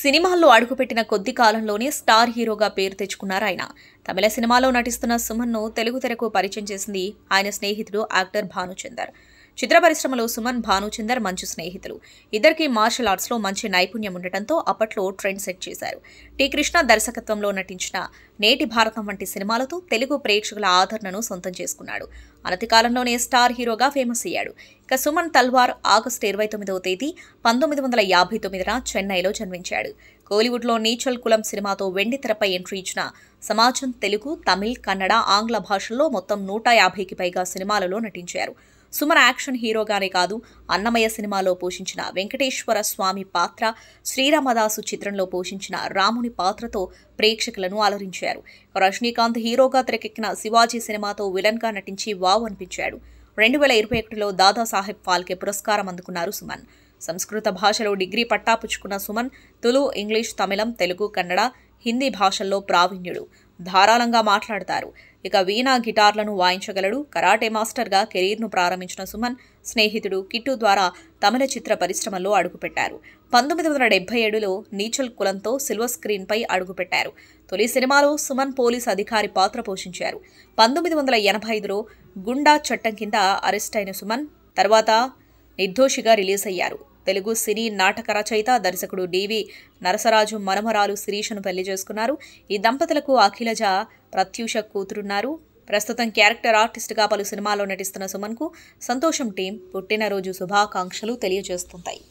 సినిమాల్లో అడుగుపెట్టిన కొద్ది కాలంలోనే స్టార్ హీరోగా పేరు తెచ్చుకున్నారు ఆయన తమిళ సినిమాలో నటిస్తున్న సుమన్ను తెలుగు తెరకు పరిచయం చేసింది ఆయన స్నేహితుడు యాక్టర్ భానుచందర్ చిత్ర పరిశ్రమలో సుమన్ భానుచందర్ మంచి స్నేహితులు ఇద్దరికి మార్షల్ ఆర్ట్స్లో మంచి నైపుణ్యం ఉండటంతో అప్పట్లో ట్రెండ్ సెట్ చేశారు టి కృష్ణ దర్శకత్వంలో నటించిన నేటి భారతం వంటి సినిమాలతో తెలుగు ప్రేక్షకుల ఆదరణను సొంతం చేసుకున్నాడు అనతి కాలంలోనే స్టార్ హీరోగా ఫేమస్ అయ్యాడు ఇక సుమన్ తల్వార్ ఆగస్టు ఇరవై తొమ్మిదవ తేదీ పంతొమ్మిది వందల యాభై తొమ్మిదిన చెన్నైలో జన్మించాడు కోలీవుడ్లో నీచల్ కులం సినిమాతో వెండి తెరపై ఎంట్రీ ఇచ్చిన సమాజం తెలుగు తమిళ్ కన్నడ ఆంగ్ల భాషల్లో మొత్తం నూట యాభైకి పైగా సినిమాలలో నటించారు సుమన్ యాక్షన్ హీరోగానే కాదు అన్నమయ్య సినిమాలో పోషించిన వెంకటేశ్వర స్వామి పాత్ర శ్రీరామదాసు చిత్రంలో పోషించిన రాముని పాత్రతో ప్రేక్షకులను అలరించారు రజనీకాంత్ హీరోగా తెరకెక్కిన శివాజీ సినిమాతో విలన్గా నటించి వావ్ అనిపించాడు రెండు వేల ఇరవై ఒకటిలో దాదాసాహెబ్ ఫాల్కే పురస్కారం అందుకున్నారు సుమన్ సంస్కృత భాషలో డిగ్రీ పట్టాపుచ్చుకున్న సుమన్ తులు ఇంగ్లీష్ తమిళం తెలుగు కన్నడ హిందీ భాషల్లో ప్రావీణ్యుడు ధారాళంగా మాట్లాడతారు ఇక వీణా గిటార్లను వాయించగలడు కరాటే మాస్టర్గా కెరీర్ను ప్రారంభించిన సుమన్ స్నేహితుడు కిట్టు ద్వారా తమిళ చిత్ర పరిశ్రమలో అడుగుపెట్టారు పంతొమ్మిది వందల డెబ్బై ఏడులో నీచల్ కులంతో సిల్వర్ స్క్రీన్పై అడుగుపెట్టారు తొలి సినిమాలో సుమన్ పోలీస్ అధికారి పాత్ర పోషించారు పంతొమ్మిది వందల ఎనభై ఐదులో గుండా చట్టం కింద అరెస్ట్ అయిన సుమన్ తర్వాత నిర్దోషిగా రిలీజ్ అయ్యారు తెలుగు సినీ నాటక రచయిత దర్శకుడు డివి నరసరాజు మనమరాలు శిరీషను పెళ్లి చేసుకున్నారు ఈ దంపతులకు అఖిలజ ప్రత్యూష కూతురున్నారు ప్రస్తుతం క్యారెక్టర్ ఆర్టిస్ట్గా పలు సినిమాల్లో నటిస్తున్న సుమన్కు సంతోషం టీం పుట్టినరోజు శుభాకాంక్షలు తెలియజేస్తుంటాయి